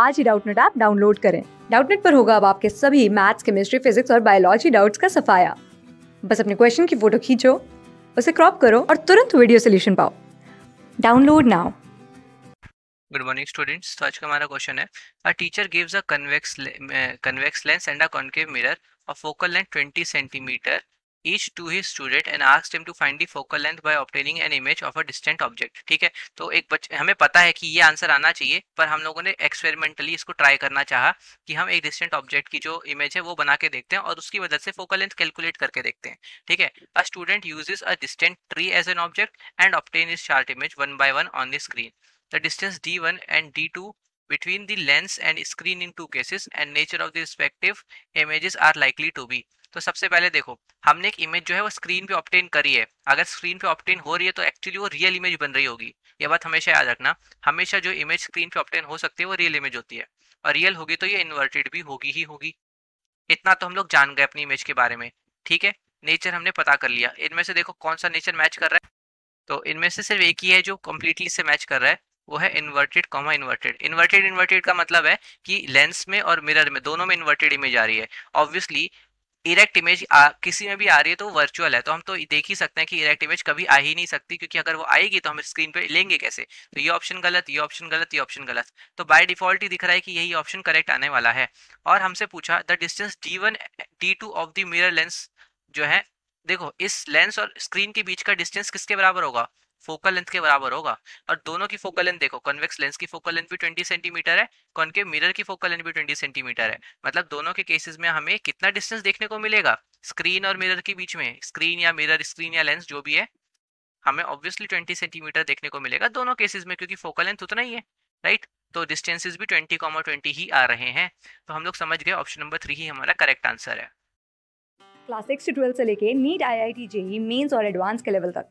आज ही Doubtnet app download करें डाउटनेट पर होगा अब आपके सभी मैथ्स केमिस्ट्री फिजिक्स और बायोलॉजी डाउट्स का सफाया बस अपने क्वेश्चन की फोटो खींचो उसे क्रॉप करो और तुरंत वीडियो सोल्यूशन पाओ download now good morning students तो आज का हमारा क्वेश्चन है a teacher gives a convex convex lens and a concave mirror a focal length 20 centimetre each to his student and asked him to find the focal length by obtaining an image of a distant object ठीक है तो एक बच्चे हमें पता है कि ये आंसर आना चाहिए पर हम लोगों ने एक्सपेरिमेंटली इसको ट्राई करना चाहा कि हम एक डिस्टेंट ऑब्जेक्ट की जो इमेज है वो बना के देखते हैं और उसकी मदद से फोकल लेंथ कैलकुलेट करके देखते हैं ठीक है a student uses a distant tree as an object and obtain is sharp image one by one on the screen the distance D one and D two between the lens and screen in two cases and nature of the respective images are likely to be तो सबसे पहले देखो हमने एक image जो है वो screen पे ऑप्टेन करी है अगर स्क्रीन पे ऑप्टेन हो रही है तो एक्चुअली वो रियल इमेज बन रही होगी ये बात हमेशा याद रखना हमेशा जो इमेज स्क्रीन पे ऑप्टेन हो सकती है वो रियल इमेज होती है और रियल होगी तो ये इन्वर्टेड भी होगी ही होगी इतना तो हम लोग जान गए अपनी इमेज के बारे में ठीक है नेचर हमने पता कर लिया इनमें से देखो कौन सा नेचर मैच कर रहा है तो इनमें से सिर्फ एक ही है जो कम्प्लीटली से मैच कर रहा है वो है inverted comma inverted inverted inverted का मतलब है कि लेंस में और मिरर में दोनों में इन्वर्टेड इमेज आ रही है ऑब्वियसली इरेक्ट इमेज किसी में भी आ रही है तो वर्चुअल है तो हम तो देख ही सकते हैं कि इरेक्ट इमेज कभी आ ही नहीं सकती क्योंकि अगर वो आएगी तो हम स्क्रीन पे लेंगे कैसे तो ये ऑप्शन गलत ये ऑप्शन गलत ये ऑप्शन गलत तो बाय डिफॉल्ट ही दिख रहा है कि यही ऑप्शन करेक्ट आने वाला है और हमसे पूछा the distance D one D two of the mirror lens जो है देखो इस लेंस और स्क्रीन के बीच का डिस्टेंस किसके बराबर होगा फोकल लेंथ के बराबर होगा और दोनों की फोकल लेंथ देखो कन्वेक्स लेंस की फोकल लेंथ भी ट्वेंटी सेंटीमीटर है कॉनकेव मिरर की फोकल लेंथ भी ट्वेंटी सेंटीमीटर है मतलब दोनों के केसेस में हमें कितना डिस्टेंस देखने को मिलेगा स्क्रीन और मिरर के बीच में स्क्रीन या मिरर स्क्रीन या लेंस जो भी है हमें ऑब्वियसली ट्वेंटी सेंटीमीटर देखने को मिलेगा दोनों केसेज में क्योंकि फोकल लेंथ उतना ही है राइट तो डिस्टेंसेज भी ट्वेंटी कॉमर ट्वेंटी ही आ रहे हैं तो हम लोग समझ गए ऑप्शन नंबर थ्री ही हमारा करेक्ट आंसर है क्लास सिक्स से लेके NEET I I T JEE mains और एडवांस के लेवल तक